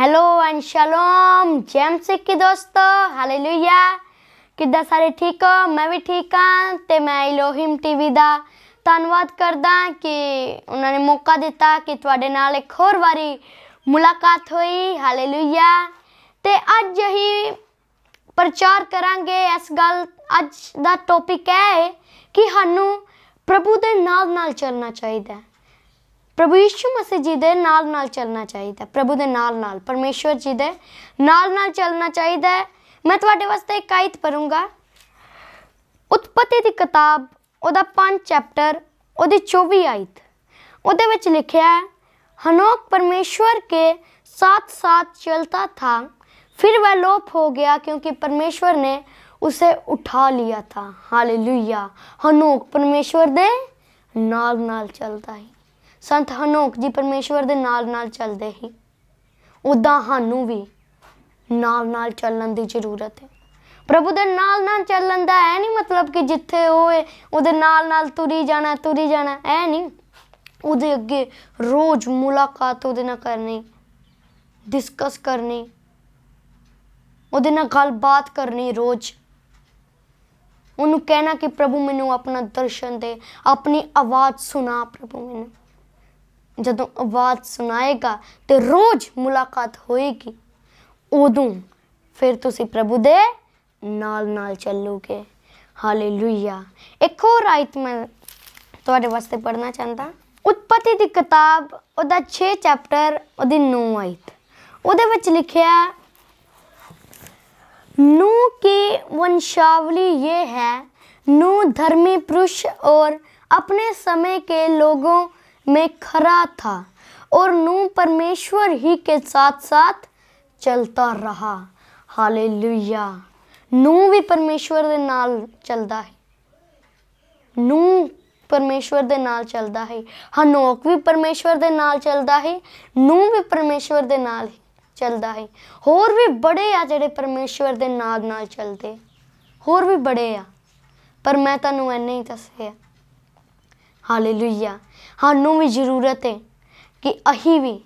hello and shalom जैम ਕੀ की दोस्तों ਕਿੱਦਾਂ ਸਾਰੇ ਠੀਕ ਹੋ ਮੈਂ ਵੀ ਠੀਕ ਹਾਂ ਤੇ ਮੈਂ ਇਲੋਹਿਮ ਟੀਵੀ ਦਾ ਧੰਨਵਾਦ ਕਰਦਾ ਕਿ ਉਹਨਾਂ ਨੇ ਮੌਕਾ ਦਿੱਤਾ ਕਿ ਤੁਹਾਡੇ ਨਾਲ ਇੱਕ ਹੋਰ ਵਾਰੀ ਮੁਲਾਕਾਤ ਹੋਈ ਹਾਲੇਲੂਇਆ ਤੇ ਅੱਜ ਹੀ ਪ੍ਰਚਾਰ ਕਰਾਂਗੇ ਇਸ ਗੱਲ ਅੱਜ ਦਾ ਟੌਪਿਕ ਹੈ ਕਿ ਸਾਨੂੰ ਪ੍ਰਭੂ ਦੇ ਨਾਲ ਨਾਲ ਚੱਲਣਾ ਚਾਹੀਦਾ ਹੈ ਪ੍ਰਭੂ ਯਿਸੂ ਮਸੀਹ ਜੀ ਦੇ ਨਾਲ ਨਾਲ ਚੱਲਣਾ ਚਾਹੀਦਾ ਪ੍ਰਭੂ ਦੇ ਨਾਲ ਨਾਲ ਪਰਮੇਸ਼ਵਰ ਜੀ ਦੇ ਨਾਲ ਨਾਲ ਚੱਲਣਾ ਚਾਹੀਦਾ ਮੈਂ ਤੁਹਾਡੇ ਵਾਸਤੇ ਇੱਕ ਆਇਤ ਪੜੂੰਗਾ ਉਤਪਤੀ ਦੀ ਕਿਤਾਬ ਉਹਦਾ 5 ਚੈਪਟਰ ਉਹਦੀ 24 ਆਇਤ ਉਹਦੇ ਵਿੱਚ ਲਿਖਿਆ ਹੈ ਹਨੋਕ ਪਰਮੇਸ਼ਵਰ ਕੇ ਸਾਥ ਸਾਥ चलता ਥਾ ਫਿਰ वह ਲੋਪ ਹੋ ਗਿਆ ਕਿਉਂਕਿ ਪਰਮੇਸ਼ਵਰ ਨੇ ਉਸੇ ਉਠਾ ਲਿਆ ਥਾ ਹਾਲੇਲੂਇਆ हनोक ਪਰਮੇਸ਼ਵਰ ਦੇ ਨਾਲ ਨਾਲ चलता ਹੈ ਸੰਤ ਹਨੋਕ ਜੀ ਪਰਮੇਸ਼ਵਰ ਦੇ ਨਾਲ-ਨਾਲ ਚੱਲਦੇ ਹੀ ਉਦਾਂ ਸਾਨੂੰ ਵੀ ਨਾਲ-ਨਾਲ ਚੱਲਣ ਦੀ ਜ਼ਰੂਰਤ ਹੈ ਪ੍ਰਭੂ ਦੇ ਨਾਲ ਨਾਲ ਚੱਲਣ ਦਾ ਐ ਨਹੀਂ ਮਤਲਬ ਕਿ ਜਿੱਥੇ ਉਹ ਹੈ ਉਹਦੇ ਨਾਲ ਨਾਲ ਤੁਰੀ ਜਾਣਾ ਤੁਰੀ ਜਾਣਾ ਐ ਨਹੀਂ ਉਹਦੇ ਅੱਗੇ ਰੋਜ਼ ਮੁਲਾਕਾਤ ਉਹਦੇ ਨਾਲ ਕਰਨੀ ਡਿਸਕਸ ਕਰਨੀ ਉਹਦੇ ਨਾਲ ਗੱਲਬਾਤ ਕਰਨੀ ਰੋਜ਼ ਉਹਨੂੰ ਕਹਿਣਾ ਕਿ ਪ੍ਰਭੂ ਮੈਨੂੰ ਆਪਣਾ ਦਰਸ਼ਨ ਦੇ ਆਪਣੀ ਆਵਾਜ਼ ਸੁਣਾ ਪ੍ਰਭੂ ਮੈਨੂੰ ਜਦੋਂ ਆਵਾਜ਼ ਸੁਣਾਏਗਾ ਤੇ ਰੋਜ਼ ਮੁਲਾਕਾਤ ਹੋਏਗੀ ਉਦੋਂ ਫਿਰ ਤੁਸੀਂ ਪ੍ਰਭੂ ਦੇ ਨਾਲ ਨਾਲ ਚੱਲੋਗੇ ਹਾਲੇਲੂਇਆ ਇੱਕ ਹੋਰ ਆਇਤ ਮੈਂ ਤੁਹਾਡੇ ਵਾਸਤੇ ਪੜਨਾ ਚਾਹੁੰਦਾ ਉਤਪਤੀ ਦੀ ਕਿਤਾਬ ਉਹਦਾ 6 ਚੈਪਟਰ ਉਹਦੀ 9 ਆਇਤ ਉਹਦੇ ਵਿੱਚ ਲਿਖਿਆ ਨੂ ਕੀ ਵੰਸ਼ਾਵਲੀ ਇਹ ਹੈ ਨੂ ਧਰਮੀ ਪੁਰਸ਼ ਔਰ ਆਪਣੇ ਸਮੇਂ ਕੇ ਲੋਗੋਂ में खड़ा था और नूह परमेश्वर ही के साथ साथ चलता रहा हालेलुया ਨੂੰ ਵੀ ਪਰਮੇਸ਼ਵਰ ਦੇ ਨਾਲ ਚੱਲਦਾ ਹੈ ਨੂੰ ਪਰਮੇਸ਼ਵਰ ਦੇ ਨਾਲ ਚੱਲਦਾ ਹੈ ਹਨੋਕ ਵੀ ਪਰਮੇਸ਼ਵਰ ਦੇ ਨਾਲ ਚੱਲਦਾ ਹੈ ਨੂ ਵੀ ਪਰਮੇਸ਼ਵਰ ਦੇ ਨਾਲ ਚੱਲਦਾ ਹੈ ਹੋਰ ਵੀ ਬੜੇ ਆ ਜਿਹੜੇ ਪਰਮੇਸ਼ਵਰ ਦੇ ਨਾਲ ਨਾਲ ਚੱਲਦੇ ਹੋਰ ਵੀ ਬੜੇ ਆ ਪਰ ਮੈਂ ਤੁਹਾਨੂੰ ਐਨੇ ਹੀ ਦੱਸਿਆ ਹਾਲੇਲੂਇਆ ਸਾਨੂੰ ਵੀ ਜ਼ਰੂਰਤ ਹੈ ਕਿ ਅਹੀਂ ਵੀ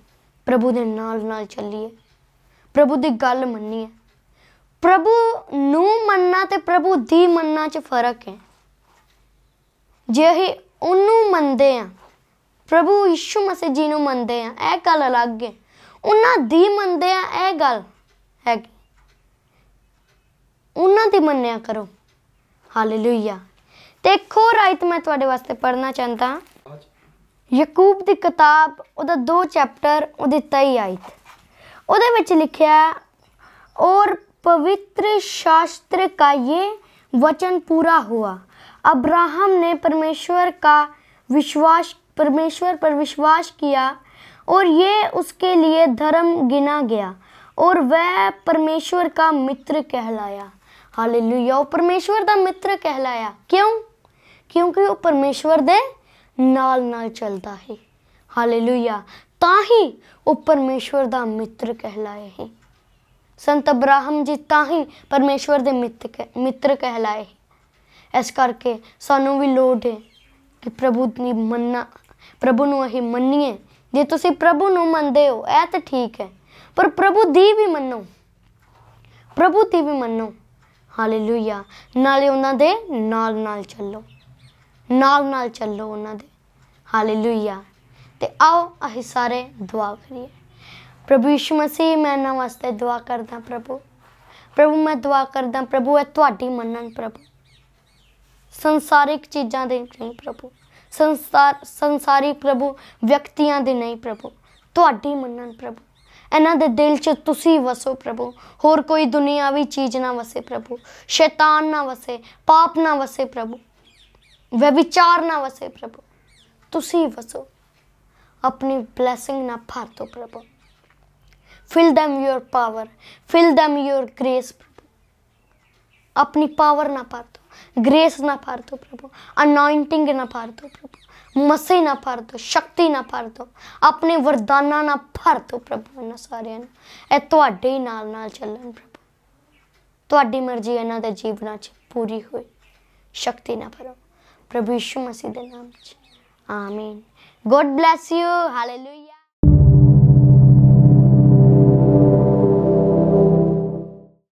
ਪ੍ਰਭੂ ਦੇ ਨਾਲ ਨਾਲ ਚੱਲੀਏ ਪ੍ਰਭੂ ਦੀ ਗੱਲ ਮੰਨੀਏ ਪ੍ਰਭੂ ਨੂੰ ਮੰਨਣਾ ਤੇ ਪ੍ਰਭੂ ਦੀ ਮੰਨਣਾ 'ਚ ਫਰਕ ਹੈ ਜੇ ਅਸੀਂ ਉਹਨੂੰ ਮੰਨਦੇ ਆ ਪ੍ਰਭੂ ਯਿਸੂ ਮਸੀਹ ਜੀ ਨੂੰ ਮੰਨਦੇ ਆ ਇਹ ਗੱਲ ਅਲੱਗ ਹੈ ਉਹਨਾਂ ਦੀ ਮੰਨਦੇ ਆ ਇਹ ਗੱਲ ਹੈ ਉਹਨਾਂ ਦੀ ਮੰਨਿਆ ਕਰੋ ਹਾਲੇਲੂਇਆ ਦੇਖੋ ਰਾਇਤ ਮੈਂ ਤੁਹਾਡੇ ਵਾਸਤੇ ਪੜਨਾ ਚਾਹੁੰਦਾ ਯਾਕੂਬ ਦੀ ਕਿਤਾਬ ਉਹਦਾ 2 ਚੈਪਟਰ ਉਹਦੇ आई ਆਇਤ ਉਹਦੇ ਵਿੱਚ ਲਿਖਿਆ और पवित्र शास्त्र का ये वचन पूरा हुआ अब्राहम ने परमेश्वर का विश्वास परमेश्वर पर विश्वास किया और ये उसके लिए धर्म गिना गया और वह परमेश्वर का मित्र कहलाया हालेलुया वो परमेश्वर का मित्र कहलाया क्यों क्योंकि वो परमेश्वर दे ਨਾਲ ਨਾਲ ਚੱਲਦਾ ਹੈ ਹਾਲੇਲੂਇਆ ਤਾਂ ਹੀ ਉਹ ਪਰਮੇਸ਼ਵਰ ਦਾ ਮਿੱਤਰ ਕਹਲਾਏ ਹੈ ਸੰਤ ਅਬਰਾਹਮ ਜੀ ਤਾਂ ਹੀ ਪਰਮੇਸ਼ਵਰ ਦੇ ਮਿੱਤਰ ਕਹਲਾਏ ਇਸ ਕਰਕੇ ਸਾਨੂੰ ਵੀ ਲੋੜ ਹੈ ਕਿ ਪ੍ਰਭੂ ਦੀ ਮੰਨਣਾ ਪ੍ਰਭੂ ਨੂੰ ਅਹੀ ਮੰਨੀਏ ਜੇ ਤੁਸੀਂ ਪ੍ਰਭੂ ਨੂੰ ਮੰਨਦੇ ਹੋ ਇਹ ਤਾਂ ਠੀਕ ਹੈ ਪਰ ਪ੍ਰਭੂ ਦੀ ਵੀ ਮੰਨੋ ਪ੍ਰਭੂ ਦੀ ਵੀ ਮੰਨੋ ਹਾਲੇਲੂਇਆ ਨਾਲੇ ਉਹਨਾਂ ਦੇ ਨਾਲ ਨਾਲ ਚੱਲੋ ਨਾਲ ਨਾਲ ਚੱਲੋ ਉਹਨਾਂ ਦੇ ਹਾਲੇਲੂਇਆ ਤੇ ਆਓ ਅਸੀਂ ਸਾਰੇ ਦੁਆ ਕਰੀਏ ਪ੍ਰਭੂ ਯਿਸੂ ਮਸੀਹ ਮੈਂ ਨਾ ਵਾਸਤੇ ਦੁਆ ਕਰਦਾ ਪ੍ਰਭੂ ਪ੍ਰਭੂ ਮੈਂ ਦੁਆ ਕਰਦਾ ਪ੍ਰਭੂ ਇਹ ਤੁਹਾਡੀ ਮੰਨਣ ਪ੍ਰਭੂ ਸੰਸਾਰਿਕ ਚੀਜ਼ਾਂ ਦੇ ਨਹੀਂ ਪ੍ਰਭੂ ਸੰਸਾਰ ਸੰਸਾਰੀ ਪ੍ਰਭੂ ਵਿਅਕਤੀਆਂ ਦੇ ਨਹੀਂ ਪ੍ਰਭੂ ਤੁਹਾਡੀ ਮੰਨਣ ਪ੍ਰਭੂ ਇਹਨਾਂ ਦੇ ਦਿਲ 'ਚ ਤੁਸੀਂ ਵਸੋ ਪ੍ਰਭੂ ਹੋਰ ਕੋਈ ਦੁਨੀਆਵੀ ਚੀਜ਼ ਨਾ ਵਸੇ ਪ੍ਰਭੂ ਸ਼ੈਤਾਨ ਨਾ ਵਸੇ ਪਾਪ ਨਾ ਵਸੇ ਪ੍ਰਭੂ ਵੇ ਵਿਚਾਰ ਨਾ ਵਸੇ ਪ੍ਰਭੂ ਤੁਸੀਂ ਵਸੋ ਆਪਣੀ ਬਲੇਸਿੰਗ ਨਾ ਭਰ ਦੋ ਪ੍ਰਭੂ fill them your power fill them your grace ਪ੍ਰਭੂ ਆਪਣੀ ਪਾਵਰ ਨਾ ਭਰ ਦੋ ਗ੍ਰੇਸ ਨਾ ਭਰ ਦੋ ਪ੍ਰਭੂ ਅਨੋਇੰਟਿੰਗ ਨਾ ਭਰ ਦੋ ਪ੍ਰਭੂ ਮਸੇ ਨਾ ਭਰ ਦੋ ਸ਼ਕਤੀ ਨਾ ਭਰ ਦੋ ਆਪਣੇ ਵਰਦਾਨਾਂ ਨਾ ਭਰ ਦੋ ਪ੍ਰਭੂ ਇਹਨਾਂ ਸਾਰਿਆਂ ਨੂੰ ਇਹ ਤੁਹਾਡੇ ਹੀ ਨਾਲ ਨਾਲ ਚੱਲਣ ਪ੍ਰਭੂ ਤੁਹਾਡੀ ਮਰਜ਼ੀ ਇਹਨਾਂ ਦੇ ਜੀਵਨਾਂ 'ਚ ਪੂਰੀ ਹੋਏ ਸ਼ਕਤੀ ਨਾ ਭਰੋ પ્રભુ ઈસુ મસીદના નામ છે આમીન ગોડ બ્લેસ યુ હાલેલુયા